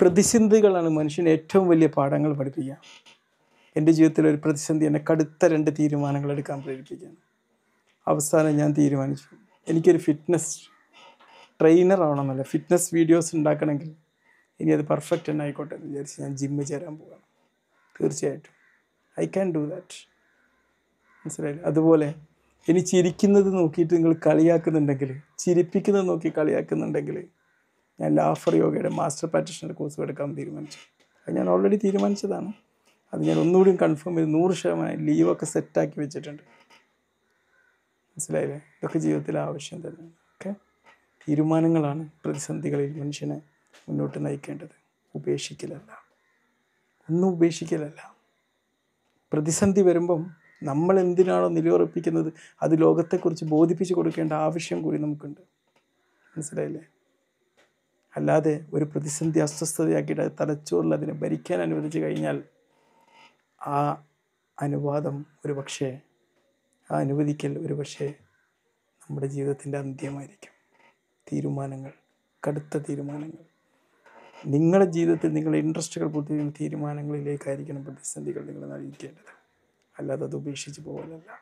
പ്രതിസന്ധികളാണ് മനുഷ്യന് ഏറ്റവും വലിയ പാഠങ്ങൾ പഠിപ്പിക്കുക എൻ്റെ ജീവിതത്തിൽ ഒരു പ്രതിസന്ധി എന്നെ കടുത്ത രണ്ട് തീരുമാനങ്ങൾ എടുക്കാൻ പ്രേരിപ്പിക്കുകയാണ് അവസാനം ഞാൻ തീരുമാനിച്ചു എനിക്കൊരു ഫിറ്റ്നസ് ട്രെയിനർ ആവണമെന്നല്ല ഫിറ്റ്നസ് വീഡിയോസ് ഉണ്ടാക്കണമെങ്കിൽ ഇനി അത് പെർഫെക്റ്റ് തന്നെ ആയിക്കോട്ടെ എന്ന് വിചാരിച്ച് ഞാൻ ജിമ്മിൽ ചേരാൻ പോവുകയാണ് തീർച്ചയായിട്ടും ഐ ക്യാൻ ഡു ദാറ്റ് മനസ്സിലായില്ല അതുപോലെ ഇനി ചിരിക്കുന്നത് നോക്കിയിട്ട് നിങ്ങൾ കളിയാക്കുന്നുണ്ടെങ്കിൽ ചിരിപ്പിക്കുന്നത് നോക്കി കളിയാക്കുന്നുണ്ടെങ്കിൽ ഞാൻ ലാഫർ യോഗയുടെ മാസ്റ്റർ പ്രാക്ടീഷണർ കോഴ്സ് എടുക്കാൻ തീരുമാനിച്ചു അത് ഞാൻ ഓൾറെഡി തീരുമാനിച്ചതാണ് അത് ഞാൻ ഒന്നുകൂടി കൺഫേം ചെയ്ത് നൂറ് ശതമാനം ലീവൊക്കെ സെറ്റാക്കി വെച്ചിട്ടുണ്ട് മനസ്സിലായില്ലേ ഇതൊക്കെ ജീവിതത്തിൽ ആവശ്യം തന്നെ ഓക്കെ തീരുമാനങ്ങളാണ് പ്രതിസന്ധികളിൽ മനുഷ്യനെ മുന്നോട്ട് നയിക്കേണ്ടത് ഉപേക്ഷിക്കലല്ല ഒന്നും ഉപേക്ഷിക്കലല്ല പ്രതിസന്ധി വരുമ്പം നമ്മൾ എന്തിനാണോ നിലയുറപ്പിക്കുന്നത് അത് ലോകത്തെക്കുറിച്ച് ബോധിപ്പിച്ചു കൊടുക്കേണ്ട ആവശ്യം കൂടി നമുക്കുണ്ട് മനസ്സിലായില്ലേ അല്ലാതെ ഒരു പ്രതിസന്ധി അസ്വസ്ഥതയാക്കിയിട്ട് തലച്ചോറിൽ അതിനെ ഭരിക്കാൻ അനുവദിച്ചു കഴിഞ്ഞാൽ ആ അനുവാദം ഒരു പക്ഷേ ആ അനുവദിക്കൽ ഒരു പക്ഷേ നമ്മുടെ ജീവിതത്തിൻ്റെ അന്ത്യമായിരിക്കും തീരുമാനങ്ങൾ കടുത്ത തീരുമാനങ്ങൾ നിങ്ങളുടെ ജീവിതത്തിൽ നിങ്ങളുടെ ഇൻട്രസ്റ്റുകൾ പൂർത്തീകരിക്കുന്ന തീരുമാനങ്ങളിലേക്കായിരിക്കണം പ്രതിസന്ധികൾ നിങ്ങൾ നയിക്കേണ്ടത് അല്ലാതെ അത് ഉപേക്ഷിച്ച് പോകുന്നില്ല